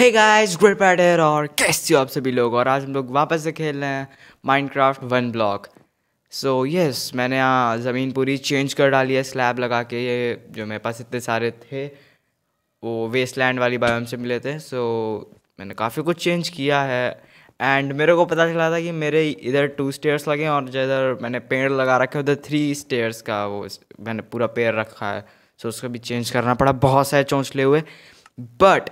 Hey guys great pader और कैसे हो आप सभी लोग और आज हम लोग वापस से खेल रहे हैं Minecraft one block so yes मैंने यहाँ ज़मीन पूरी चेंज कर डाली है स्लैब लगा के ये जो मेरे पास इतने सारे थे वो वेस्टलैंड वाली बायोम से मिले थे सो so, मैंने काफ़ी कुछ चेंज किया है एंड मेरे को पता चला था कि मेरे इधर टू स्टेयर्स लगे और जर मैंने पेड़ लगा रखे उधर थ्री स्टेयर्स का वो मैंने पूरा पेड़ रखा है सो so, उसका भी चेंज करना पड़ा बहुत सारे चौंसले हुए बट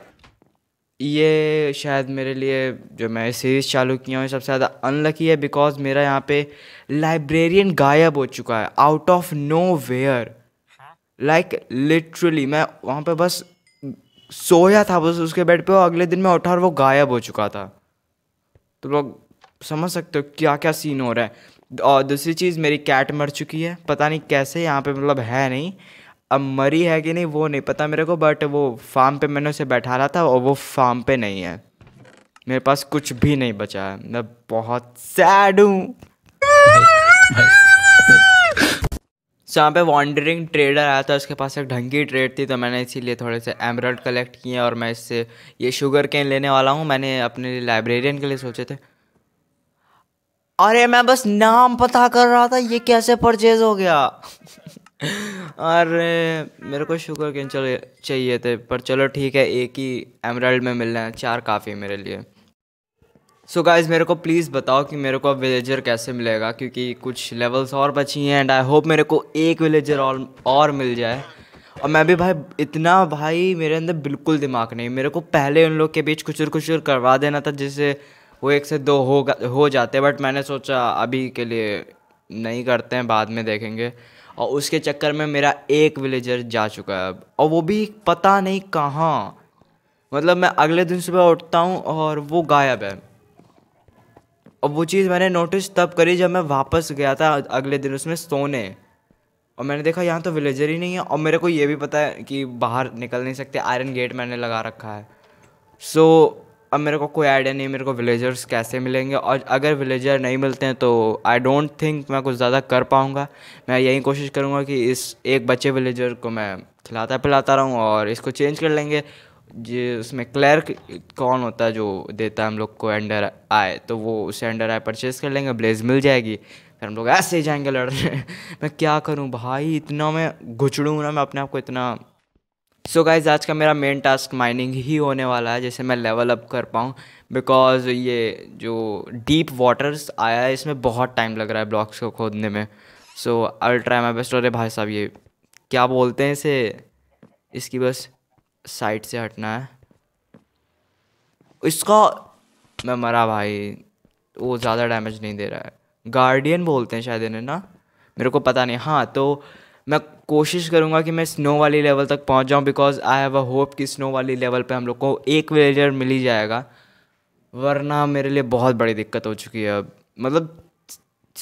ये शायद मेरे लिए जो मैं सीरीज़ चालू किया हूँ सबसे ज़्यादा अनलकी है बिकॉज मेरा यहाँ पे लाइब्रेरियन गायब हो चुका है out of nowhere like literally मैं वहाँ पे बस सोया था बस उसके बेड पे और अगले दिन मैं उठा और वो गायब हो चुका था तो लोग समझ सकते हो क्या क्या सीन हो रहा है और दूसरी चीज़ मेरी कैट मर चुकी है पता नहीं कैसे यहाँ पे मतलब है नहीं अब मरी है कि नहीं वो नहीं पता मेरे को बट वो फार्म पे मैंने उसे बैठा रहा था और वो फार्म पे नहीं है मेरे पास कुछ भी नहीं बचा है मैं बहुत सैड हूँ जहाँ पे वॉन्डरिंग ट्रेडर आया था उसके पास एक ढंग की ट्रेड थी तो मैंने इसीलिए थोड़े से एमरल्ड कलेक्ट किए और मैं इससे ये शुगर केन लेने वाला हूँ मैंने अपने लाइब्रेरियन के लिए सोचे थे अरे मैं बस नाम पता कर रहा था ये कैसे परचेज हो गया और मेरे को शुगर केन चले चाहिए थे पर चलो ठीक है एक ही एमराल्ड में मिल रहे हैं चार काफ़ी मेरे लिए सो so गाइज मेरे को प्लीज़ बताओ कि मेरे को अब विलेजर कैसे मिलेगा क्योंकि कुछ लेवल्स और बची हैं एंड आई होप मेरे को एक विलेजर और और मिल जाए और मैं भी भाई इतना भाई मेरे अंदर बिल्कुल दिमाग नहीं मेरे को पहले उन लोग के बीच कुचर कुचर करवा देना था जिससे वो एक से दो हो हो जाते बट मैंने सोचा अभी के लिए नहीं करते हैं बाद में देखेंगे और उसके चक्कर में मेरा एक विलेजर जा चुका है अब और वो भी पता नहीं कहाँ मतलब मैं अगले दिन सुबह उठता हूँ और वो गायब है और वो चीज़ मैंने नोटिस तब करी जब मैं वापस गया था अगले दिन उसमें सोने और मैंने देखा यहाँ तो विलेजर ही नहीं है और मेरे को ये भी पता है कि बाहर निकल नहीं सकते आयरन गेट मैंने लगा रखा है सो so, अब मेरे को कोई आइडिया नहीं मेरे को विलेजर्स कैसे मिलेंगे और अगर विलेजर नहीं मिलते हैं तो आई डोंट थिंक मैं कुछ ज़्यादा कर पाऊँगा मैं यही कोशिश करूँगा कि इस एक बच्चे विलेजर को मैं खिलाता पिलाता रहूँ और इसको चेंज कर लेंगे जी उसमें क्लर्क कौन होता है जो देता है हम लोग को अंडर आए तो वो उसे अंडर आए परचेज़ कर लेंगे ब्लेज मिल जाएगी फिर हम लोग ऐसे ही जाएंगे लड़ने मैं क्या करूँ भाई इतना मैं घुचड़ूँ ना मैं अपने आप को इतना सो so गाइज आज का मेरा मेन टास्क माइनिंग ही होने वाला है जैसे मैं लेवल अप कर पाऊँ बिकॉज ये जो डीप वाटर्स आया है इसमें बहुत टाइम लग रहा है ब्लॉक्स को खोदने में so I will try my best अरे भाई साहब ये क्या बोलते हैं इसे इसकी बस साइड से हटना है इसका मैं मरा भाई वो ज़्यादा डैमेज नहीं दे रहा है गार्डियन बोलते हैं शायद इन्हें ना मेरे को पता नहीं हाँ तो मैं कोशिश करूँगा कि मैं स्नो वाली लेवल तक पहुँच जाऊँ because I have a hope कि स्नो वाली लेवल पे हम लोग को एक विलेजर मिल ही जाएगा वरना मेरे लिए बहुत बड़ी दिक्कत हो चुकी है अब मतलब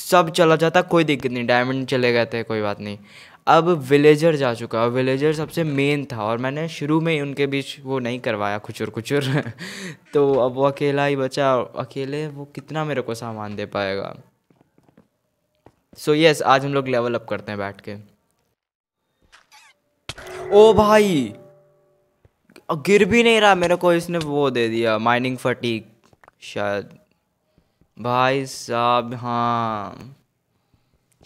सब चला जाता कोई दिक्कत नहीं डायमंड चले गए थे कोई बात नहीं अब विलेजर जा चुका और विलेजर सबसे मेन था और मैंने शुरू में ही उनके बीच वो नहीं करवाया खुचुर खुचुर तो अब वो अकेला ही बचा अकेले वो कितना मेरे को सामान दे पाएगा सो so यस yes, आज हम लोग लेवल अप करते हैं बैठ के ओ भाई गिर भी नहीं रहा मेरे को इसने वो दे दिया माइनिंग फटीक शायद भाई साहब हाँ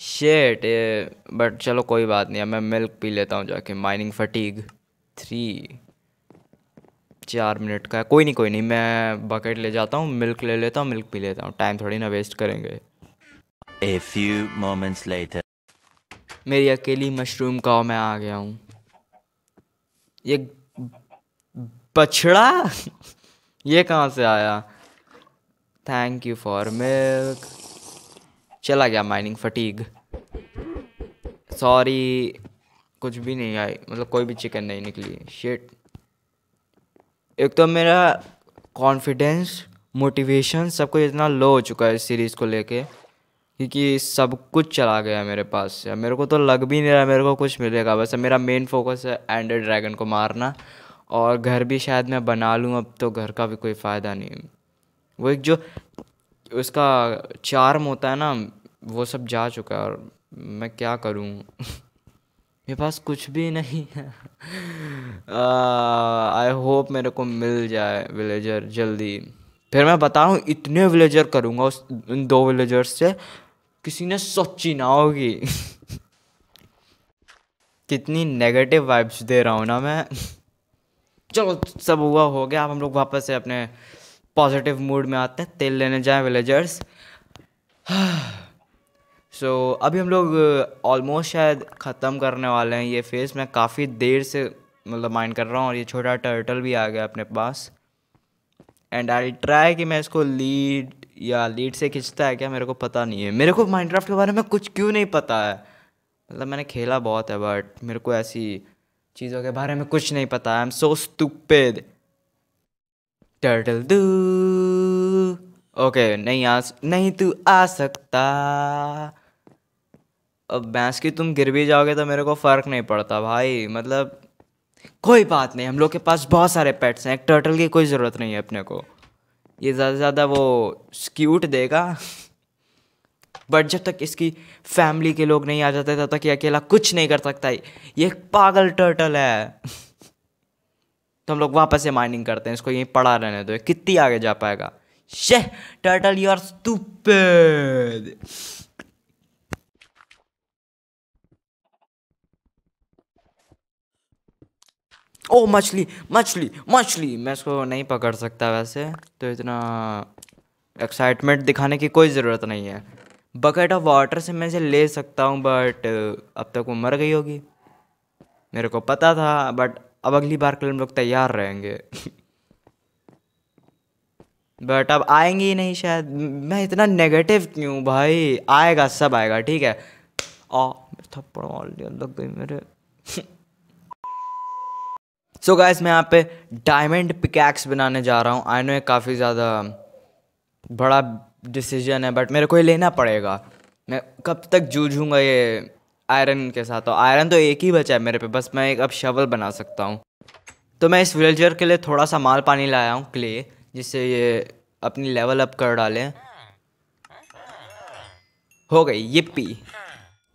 शेट ए, बट चलो कोई बात नहीं मैं मिल्क पी लेता हूँ जाके माइनिंग फटीक थ्री चार मिनट का है कोई नहीं कोई नहीं मैं बकेट ले जाता हूँ मिल्क ले लेता हूँ मिल्क पी लेता हूँ टाइम थोड़ी ना वेस्ट करेंगे ए फ्यू मोमेंट्स लेटर मेरी अकेली मशरूम का मैं आ गया हूँ ये बछड़ा ये कहाँ से आया थैंक यू फॉर मिल्क चला गया माइनिंग फटीग सॉरी कुछ भी नहीं आई मतलब कोई भी चिकन नहीं निकली शेट एक तो मेरा कॉन्फिडेंस मोटिवेशन सब कुछ इतना लो हो चुका है इस सीरीज़ को लेके क्योंकि सब कुछ चला गया मेरे पास से मेरे को तो लग भी नहीं रहा मेरे को कुछ मिलेगा वैसे मेरा मेन फोकस है एंडर ड्रैगन को मारना और घर भी शायद मैं बना लूँ अब तो घर का भी कोई फ़ायदा नहीं वो एक जो उसका चार्म होता है ना वो सब जा चुका है और मैं क्या करूँ मेरे पास कुछ भी नहीं है आई होप मेरे को मिल जाए विलेजर जल्दी फिर मैं बताऊँ इतने विलेजर करूँगा उस उन दो विलेजर्स से किसी ने सोची ना होगी कितनी नेगेटिव वाइब्स दे रहा हूँ ना मैं चलो सब हुआ हो गया अब हम लोग वापस से अपने पॉजिटिव मूड में आते हैं तेल लेने जाएं विलेजर्स सो so, अभी हम लोग ऑलमोस्ट uh, शायद ख़त्म करने वाले हैं ये फेस मैं काफ़ी देर से मतलब माइंड कर रहा हूँ और ये छोटा टर्टल भी आ गया अपने पास एंड आई ट्राई कि मैं इसको लीड या लीड से खींचता है क्या मेरे को पता नहीं है मेरे को माइनक्राफ्ट के बारे में कुछ क्यों नहीं पता है मतलब मैंने खेला बहुत है बट मेरे को ऐसी चीज़ों के बारे में कुछ नहीं पता I am so stupid turtle do okay नहीं आ नहीं तू आ सकता अब भैंस की तुम गिर भी जाओगे तो मेरे को फ़र्क नहीं पड़ता भाई मतलब कोई बात नहीं हम लोग के पास बहुत सारे पेट्स हैं एक टर्टल की कोई ज़रूरत नहीं है अपने को ये ज़्यादा से ज़्यादा वो स्क्यूट देगा बट जब तक इसकी फैमिली के लोग नहीं आ जाते तब तक ये अकेला कुछ नहीं कर सकता ये एक पागल टर्टल है तो हम लोग वापस से माइनिंग करते हैं इसको यहीं पड़ा रहने दो कितनी आगे जा पाएगा शे टर्टल यू आर स्टूपिड ओ मछली मछली मछली मैं इसको नहीं पकड़ सकता वैसे तो इतना एक्साइटमेंट दिखाने की कोई ज़रूरत नहीं है बकेट ऑफ वाटर से मैं इसे ले सकता हूँ बट अब तक वो मर गई होगी मेरे को पता था बट अब अगली बार के लिए हम लोग तैयार रहेंगे बट अब आएंगे ही नहीं शायद मैं इतना नेगेटिव क्यों भाई आएगा सब आएगा ठीक है और थप्पड़ लग गई मेरे सो so मैं यहाँ पे डायमंड पिकैक्स बनाने जा रहा हूँ आई नो ये काफ़ी ज़्यादा बड़ा डिसीजन है बट मेरे को ये लेना पड़ेगा मैं कब तक जूझूंगा ये आयरन के साथ और तो आयरन तो एक ही बचा है मेरे पे बस मैं एक अब शवल बना सकता हूँ तो मैं इस विलेजर के लिए थोड़ा सा माल पानी लाया हूँ क्ले जिससे ये अपनी लेवल अप कर डालें हो गई ये पी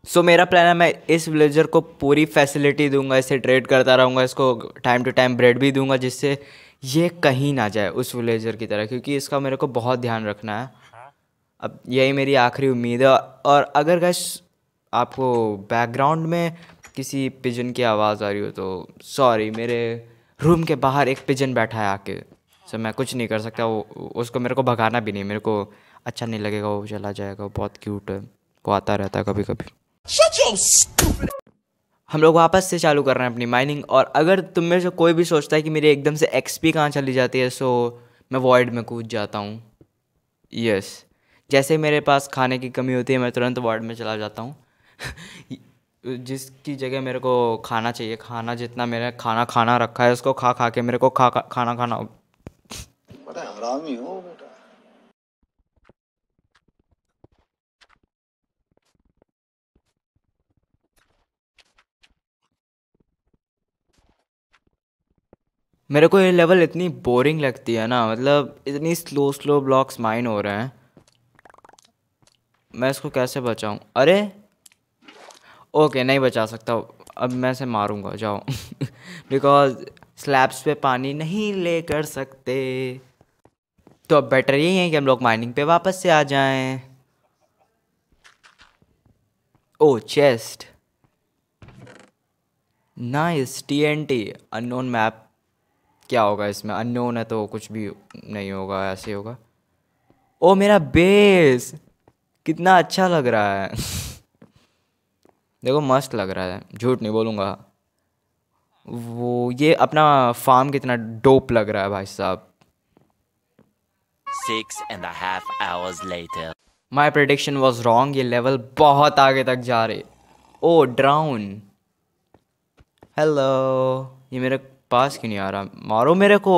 सो so, मेरा प्लान है मैं इस विलेजर को पूरी फैसिलिटी दूंगा इसे ट्रेड करता रहूँगा इसको टाइम टू टाइम ब्रेड भी दूंगा जिससे ये कहीं ना जाए उस विलेजर की तरह क्योंकि इसका मेरे को बहुत ध्यान रखना है अब यही मेरी आखिरी उम्मीद है और अगर गैस आपको बैकग्राउंड में किसी पिजन की आवाज़ आ रही हो तो सॉरी मेरे रूम के बाहर एक पिजन बैठा है आके सो मैं कुछ नहीं कर सकता वो उसको मेरे को भगाना भी नहीं मेरे को अच्छा नहीं लगेगा वो चला जाएगा बहुत क्यूट है वो आता रहता है कभी कभी हम लोग वापस से चालू कर रहे हैं अपनी माइनिंग और अगर तुम में से कोई भी सोचता है कि मेरी एकदम से एक्सपी कहाँ चली जाती है सो मैं वॉइड में कूद जाता हूँ यस जैसे मेरे पास खाने की कमी होती है मैं तुरंत वॉइड में चला जाता हूँ जिसकी जगह मेरे को खाना चाहिए खाना जितना मेरा खाना खाना रखा है उसको खा खा के मेरे को खा, खा खाना खाना पता है हरामी हो बेटा मेरे को ये लेवल इतनी बोरिंग लगती है ना मतलब इतनी स्लो स्लो ब्लॉक्स माइन हो रहे हैं मैं इसको कैसे बचाऊं अरे ओके नहीं बचा सकता अब मैं इसे मारूंगा जाओ बिकॉज स्लैब्स पे पानी नहीं ले कर सकते तो अब बेटर यही है कि हम लोग माइनिंग पे वापस से आ जाएं oh chest nice T N T unknown map क्या होगा इसमें अननोन है तो कुछ भी नहीं होगा ऐसे होगा ओ मेरा बेस कितना अच्छा लग रहा है देखो मस्त लग रहा है झूठ नहीं बोलूँगा वो ये अपना फार्म कितना डोप लग रहा है भाई साहब six and half hours later my prediction was wrong ये लेवल बहुत आगे तक जा रहे ओ ड्राउन हेलो ये मेरा पास क्यों नहीं आ रहा मारो मेरे को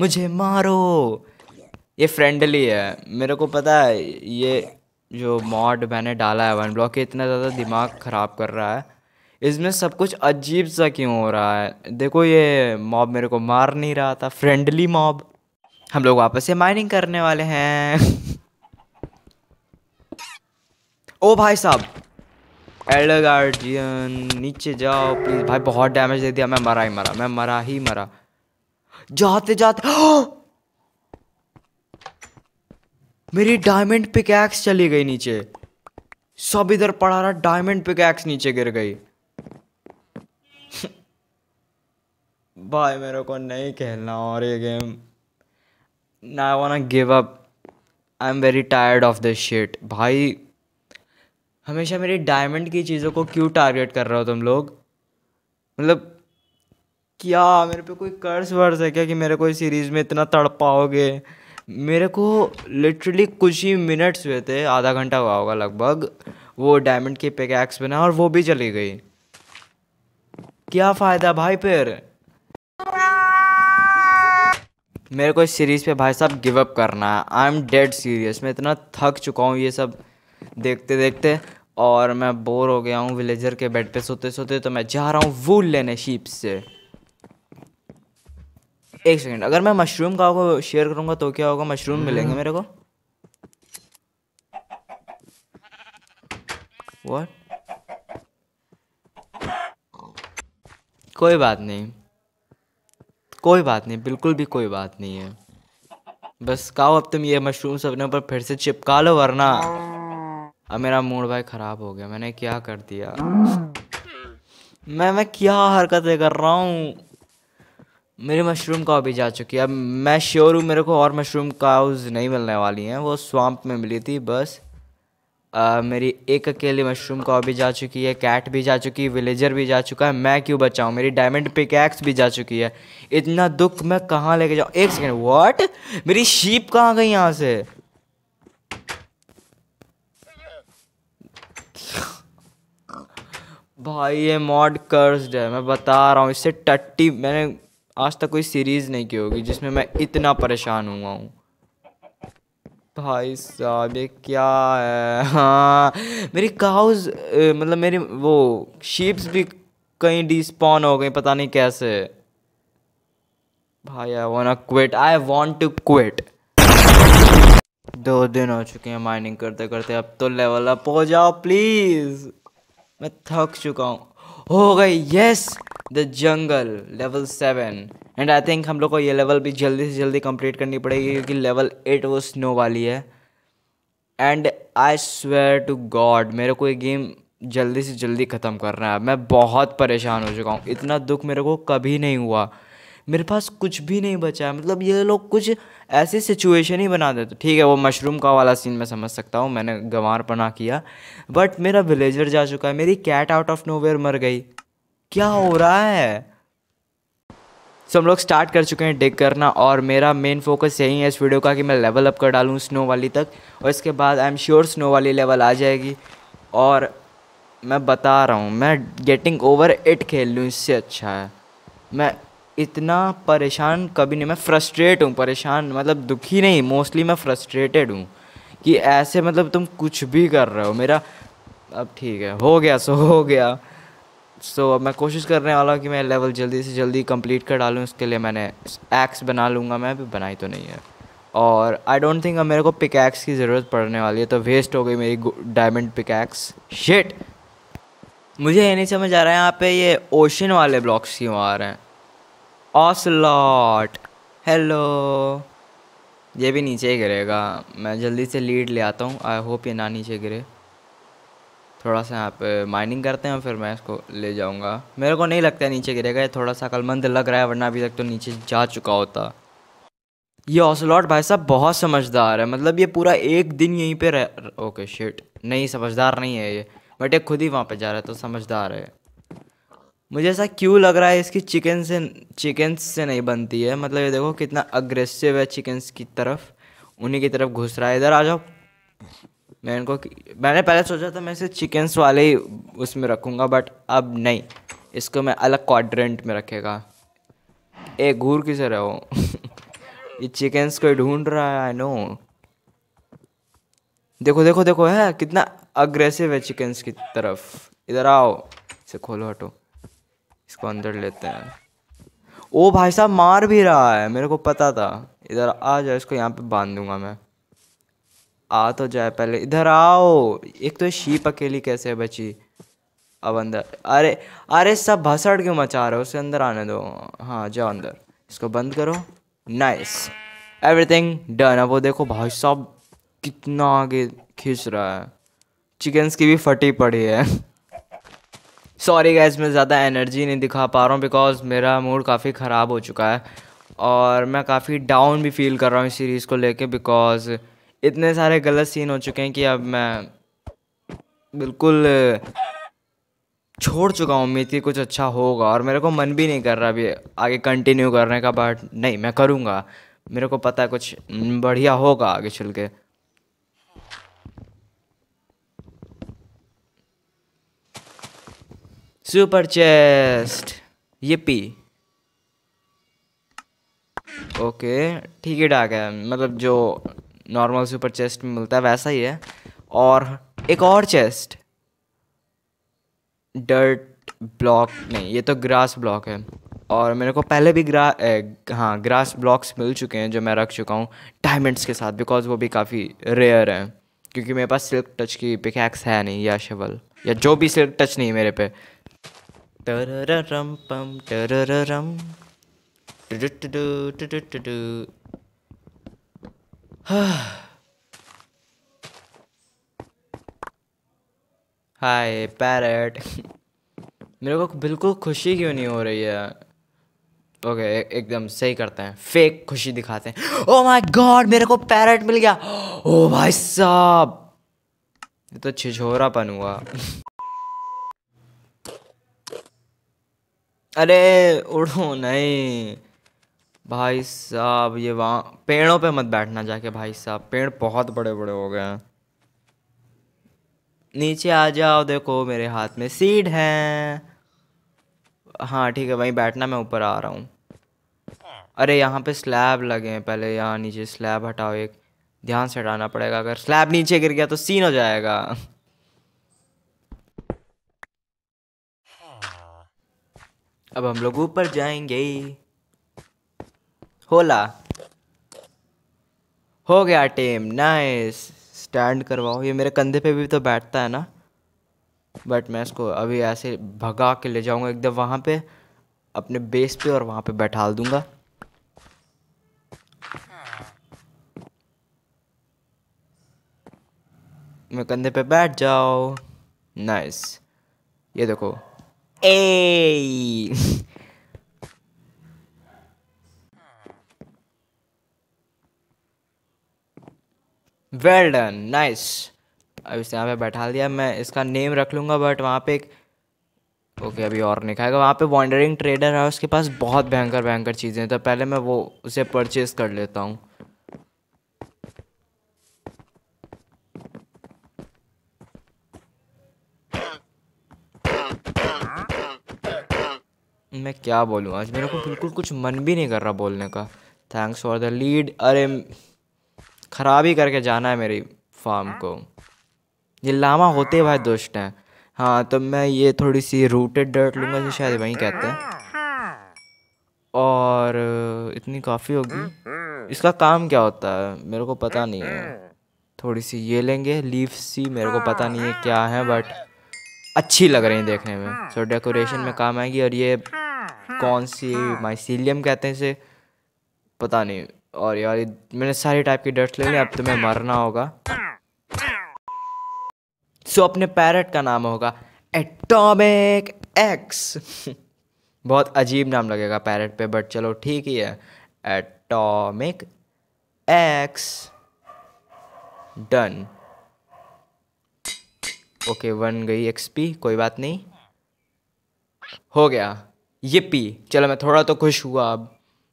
मुझे मारो ये फ्रेंडली है मेरे को पता है ये जो मॉड मैंने डाला है वन ब्लॉक इतना ज़्यादा दिमाग ख़राब कर रहा है इसमें सब कुछ अजीब सा क्यों हो रहा है देखो ये मॉब मेरे को मार नहीं रहा था फ्रेंडली मॉब हम लोग वापस से माइनिंग करने वाले हैं ओ भाई साहब एल्डर गार्जियन नीचे जाओ प्लीज़ भाई बहुत डैमेज दे दिया मैं मरा ही मरा मैं मरा ही मरा जाते जाते हाँ! मेरी डायमंड पिकैक्स चली गई नीचे सब इधर पड़ा रहा डायमंड पिकैक्स नीचे गिर गई भाई मेरे को नहीं खेलना और ये गेम ना I won't give up I am very tired of this shit भाई हमेशा मेरी डायमंड की चीज़ों को क्यों टारगेट कर रहे हो तुम लोग मतलब क्या मेरे पे कोई कर्ज वर्ज है क्या कि मेरे को इस सीरीज़ में इतना तड़पाओगे मेरे को लिटरली कुछ ही मिनट्स हुए थे आधा घंटा हुआ होगा लगभग वो डायमंड की पिकैक्स बना और वो भी चली गई क्या फ़ायदा भाई फिर मेरे को इस सीरीज़ पे भाई साहब गिव अप करना है आई एम डेड सीरियस मैं इतना थक चुका हूँ ये सब देखते देखते और मैं बोर हो गया हूँ विलेजर के बेड पे सोते सोते तो मैं जा रहा हूँ वूल लेने शीप से एक सेकेंड अगर मैं मशरूम का शेयर करूँगा तो क्या होगा मशरूम मिलेंगे मेरे को वॉट कोई बात नहीं कोई बात नहीं बिल्कुल भी कोई बात नहीं है बस काओ अब तुम ये मशरूम्स अपने ऊपर फिर से चिपका लो वरना अब मेरा मूड भाई ख़राब हो गया मैंने क्या कर दिया hmm. मैं मैं क्या हरकतें कर रहा हूँ मेरी मशरूम का भी जा चुकी है अब मैं श्योर हूँ मेरे को और मशरूम काउज नहीं मिलने वाली हैं वो स्वाम्प में मिली थी बस आ, मेरी एक अकेली मशरूम का भी जा चुकी है कैट भी जा चुकी है विलेजर भी जा चुका है मैं क्यों बचाऊँ मेरी डायमंड पिकैक्स भी जा चुकी है इतना दुख मैं कहाँ लेके जाऊँ एक सेकेंड वॉट मेरी शीप कहाँ गई यहाँ से भाई ये मॉड कर्स्ड है मैं बता रहा हूँ इससे टट्टी मैंने आज तक कोई सीरीज़ नहीं की होगी जिसमें मैं इतना परेशान हुआ हूँ भाई साहब ये क्या है हाँ मेरी काउज मतलब मेरी वो शीप्स भी कहीं डिस्पॉन हो गई पता नहीं कैसे भाई I want quit I want to quit दो दिन हो चुके हैं माइनिंग करते करते अब तो लेवल अप हो जाओ प्लीज़ मैं थक चुका हूँ हो गई yes the jungle level seven and I think हम लोग को ये लेवल भी जल्दी से जल्दी कंप्लीट करनी पड़ेगी क्योंकि लेवल एट वो स्नो वाली है and I swear to God मेरे को ये गेम जल्दी से जल्दी ख़त्म करना है मैं बहुत परेशान हो चुका हूँ इतना दुख मेरे को कभी नहीं हुआ मेरे पास कुछ भी नहीं बचा मतलब ये लोग कुछ ऐसी सिचुएशन ही बना देते ठीक है वो मशरूम का वाला सीन मैं समझ सकता हूँ मैंने गंवार पना किया बट मेरा विलेजर जा चुका है मेरी कैट आउट ऑफ नोवेयर मर गई क्या हो रहा है सो हम लोग स्टार्ट कर चुके हैं डिग करना और मेरा मेन फोकस यही है इस वीडियो का कि मैं लेवल अप कर डालूँ स्नो वाली तक और इसके बाद आई एम श्योर स्नो वाली लेवल आ जाएगी और मैं बता रहा हूँ मैं गेटिंग ओवर इट खेल लूँ इससे अच्छा है मैं इतना परेशान कभी नहीं मैं फ्रस्ट्रेट हूँ परेशान मतलब दुखी नहीं मोस्टली मैं फ्रस्ट्रेटेड हूँ कि ऐसे मतलब तुम कुछ भी कर रहे हो मेरा अब ठीक है हो गया सो हो गया सो अब मैं कोशिश करने वाला हूँ कि मैं लेवल जल्दी से जल्दी कंप्लीट कर डालूँ इसके लिए मैंने एक्स बना लूँगा मैं अभी बनाई तो नहीं है और आई डोंट थिंक अब मेरे को पिकैक्स की ज़रूरत पड़ने वाली है तो वेस्ट हो गई मेरी डायमंड पिकैक्स शेट मुझे ये नहीं समझ आ रहा है यहाँ पे ये ओशन वाले ब्लॉक्स क्यों आ रहे हैं ऑसलॉट हेलो ये भी नीचे गिरेगा मैं जल्दी से लीड ले आता हूँ आई होप ये ना नीचे गिरे थोड़ा सा यहाँ पे माइनिंग करते हैं फिर मैं इसको ले जाऊँगा मेरे को नहीं लगता नीचे गिरेगा ये थोड़ा सा कलमंद लग रहा है वरना अभी तक तो नीचे जा चुका होता ये ऑसलॉट भाई साहब बहुत समझदार है मतलब ये पूरा एक दिन यहीं पर रह ओके शिट नहीं समझदार नहीं है ये बट ये खुद ही वहाँ पे जा रहा है तो समझदार है मुझे ऐसा क्यों लग रहा है इसकी चिकन से चिकन से नहीं बनती है मतलब ये देखो कितना अग्रेसिव है चिकन्स की तरफ उन्हीं की तरफ घुस रहा है इधर आ जाओ मैं इनको मैंने पहले सोचा था मैं इसे चिकन्स वाले ही उसमें रखूँगा बट अब नहीं इसको मैं अलग क्वाड्रेंट में रखेगा ए घूर किसे रहो ये चिकन्स को ढूंढ रहा है आई नो देखो देखो देखो है कितना अग्रेसिव है चिकन्स की तरफ इधर आओ इसे खोलो हटो इसको अंदर लेते हैं ओ भाई साहब मार भी रहा है मेरे को पता था इधर आ जाओ इसको यहाँ पे बांध दूंगा मैं आ तो जाए पहले इधर आओ एक तो शीप अकेली कैसे बची अब अंदर अरे अरे सब भसड़ क्यों मचा रहे हो उसे अंदर आने दो हाँ जाओ अंदर इसको बंद करो नाइस एवरीथिंग डन अब वो देखो भाई साहब कितना आगे खींच रहा है चिकन्स की भी फटी पड़ी है सॉरी गैस मैं ज़्यादा एनर्जी नहीं दिखा पा रहा हूँ बिकॉज मेरा मूड काफ़ी ख़राब हो चुका है और मैं काफ़ी डाउन भी फील कर रहा हूँ इस सीरीज़ को लेके बिकॉज इतने सारे गलत सीन हो चुके हैं कि अब मैं बिल्कुल छोड़ चुका हूँ उम्मीद कि कुछ अच्छा होगा और मेरे को मन भी नहीं कर रहा अभी आगे कंटिन्यू करने का बट नहीं मैं करूँगा मेरे को पता है कुछ बढ़िया होगा आगे चल के सुपर चेस्ट ये पी ओके ठीक ही ठाक है मतलब जो नॉर्मल सुपर चेस्ट में मिलता है वैसा ही है और एक और चेस्ट डर्ट ब्लॉक नहीं ये तो ग्रास ब्लॉक है और मेरे को पहले भी ग्रा ए, हाँ ग्रास ब्लॉक्स मिल चुके हैं जो मैं रख चुका हूँ डायमंड्स के साथ बिकॉज वो भी काफ़ी रेयर हैं क्योंकि मेरे पास सिल्क टच की पिकैक्स है नहीं या शवल या जो भी सिल्क टच नहीं है मेरे पे तररम पम तररम हाय पैरेट मेरे को बिल्कुल खुशी क्यों नहीं हो रही है ओके okay, एकदम सही करते हैं फेक खुशी दिखाते हैं ओ माय गॉड मेरे को पैरट मिल गया ओ oh भाई साहब ये तो छिछोरापन हुआ अरे उड़ो नहीं भाई साहब ये वहाँ पेड़ों पे मत बैठना जाके भाई साहब पेड़ बहुत बड़े बड़े हो गए हैं नीचे आ जाओ देखो मेरे हाथ में सीड है हाँ ठीक है वहीं बैठना मैं ऊपर आ रहा हूँ अरे यहाँ पे स्लैब लगे हैं पहले यहाँ नीचे स्लैब हटाओ एक ध्यान से हटाना पड़ेगा अगर स्लैब नीचे गिर गया तो सीन हो जाएगा अब हम लोग ऊपर जाएंगे होला हो गया टेम नाइस स्टैंड करवाओ ये मेरे कंधे पे भी तो बैठता है ना बट मैं इसको अभी ऐसे भगा के ले जाऊंगा एकदम वहाँ पे अपने बेस पे और वहाँ पे बैठा दूंगा मैं कंधे पे बैठ जाओ नाइस ये देखो Ey! वेल डन नाइस अब इसे यहाँ पे बैठा दिया मैं इसका नेम रख लूँगा बट वहाँ पे एक ओके अभी और नहीं खाएगा वहाँ पे वॉन्डरिंग ट्रेडर है उसके पास बहुत भयंकर भयंकर चीज़ें हैं तो पहले मैं वो उसे परचेज़ कर लेता हूँ मैं क्या बोलूँ आज मेरे को बिल्कुल कुछ मन भी नहीं कर रहा बोलने का थैंक्स फॉर द लीड अरे ख़राब ही करके जाना है मेरी फार्म को ये लामा होते भाई दुष्ट हैं हाँ तो मैं ये थोड़ी सी रूटेड डर्ट लूँगा जो शायद वहीं कहते हैं और इतनी काफ़ी होगी इसका काम क्या होता है मेरे को पता नहीं है थोड़ी सी ये लेंगे लीव सी मेरे को पता नहीं है क्या है बट अच्छी लग रही है देखने में सो so, डेकोरेशन में काम आएगी और ये हाँ, कौन सी हाँ. माइसीलियम कहते हैं इसे पता नहीं और यार मैंने सारे टाइप के डस्ट ले लिए अब तुम्हें मरना होगा सो so, अपने पैरट का नाम होगा एटॉमिक एक्स बहुत अजीब नाम लगेगा पैरट पे बट चलो ठीक ही है एटॉमिक एक्स डन ओके वन गई एक्सपी कोई बात नहीं हो गया ये पी चलो मैं थोड़ा तो खुश हुआ अब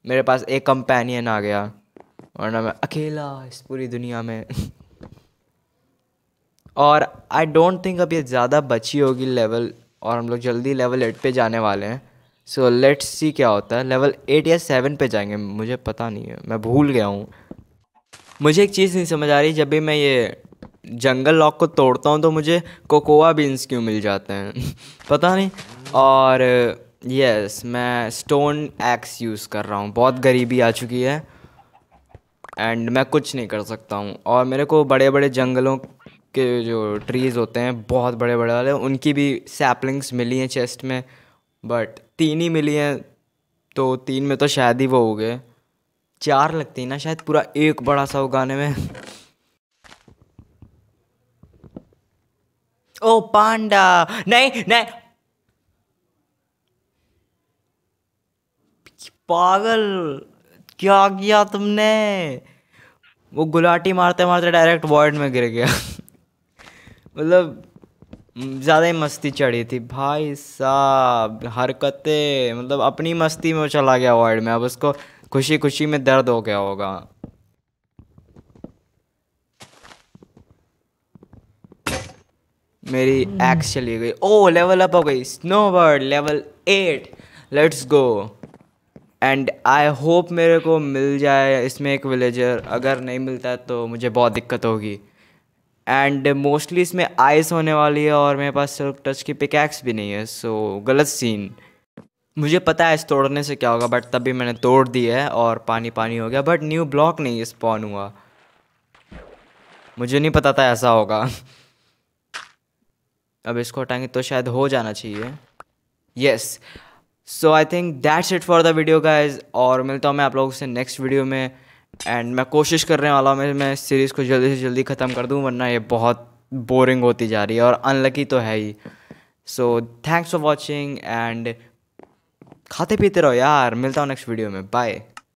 मेरे पास एक कंपेनियन आ गया वरना मैं अकेला इस पूरी दुनिया में और आई डोंट थिंक अब ये ज़्यादा बची होगी लेवल और हम लोग जल्दी लेवल एट पे जाने वाले हैं सो लेट्स सी क्या होता है लेवल एट या सेवन पे जाएंगे मुझे पता नहीं है मैं भूल गया हूँ मुझे एक चीज़ नहीं समझ आ रही जब भी मैं ये जंगल लॉक को तोड़ता हूँ तो मुझे कोकोआ बीन्स क्यों मिल जाते हैं पता नहीं और यस yes, मैं स्टोन एक्स यूज़ कर रहा हूँ बहुत गरीबी आ चुकी है एंड मैं कुछ नहीं कर सकता हूँ और मेरे को बड़े बड़े जंगलों के जो ट्रीज़ होते हैं बहुत बड़े बड़े वाले उनकी भी सैपलिंग्स मिली हैं चेस्ट में बट तीन ही मिली हैं तो तीन में तो शायद ही वो हो गए चार लगती हैं ना शायद पूरा एक बड़ा सा उगाने में ओ पांडा नहीं नहीं पागल क्या किया तुमने वो गुलाटी मारते मारते डायरेक्ट वॉर्ड में गिर गया मतलब ज़्यादा ही मस्ती चढ़ी थी भाई साहब हरकतें मतलब अपनी मस्ती में वो चला गया वॉर्ड में अब उसको खुशी खुशी में दर्द हो गया होगा मेरी एक्स हम्म। चली गई ओ लेवल अप हो गई snowbird level eight let's go and I hope मेरे को मिल जाए इसमें एक विलेजर अगर नहीं मिलता तो मुझे बहुत दिक्कत होगी एंड मोस्टली इसमें आइस होने वाली है और मेरे पास सिर्फ टच की पिकैक्स भी नहीं है सो so, गलत सीन मुझे पता है इस तोड़ने से क्या होगा बट तभी मैंने तोड़ दी है और पानी पानी हो गया बट न्यू ब्लॉक नहीं स्पॉन हुआ मुझे नहीं पता था ऐसा होगा अब इसको हटाएंगे तो शायद हो जाना चाहिए yes yes, so I think that's it for the video guys और मिलता हूँ मैं आप लोगों से नेक्स्ट वीडियो में एंड मैं कोशिश करने वाला हूँ मैं मैं सीरीज़ को जल्दी से जल्दी ख़त्म कर दूँ वरना ये बहुत बोरिंग होती जा रही है और अनलकी तो है ही so thanks for watching and खाते पीते रहो यार मिलता हूँ नेक्स्ट वीडियो में बाय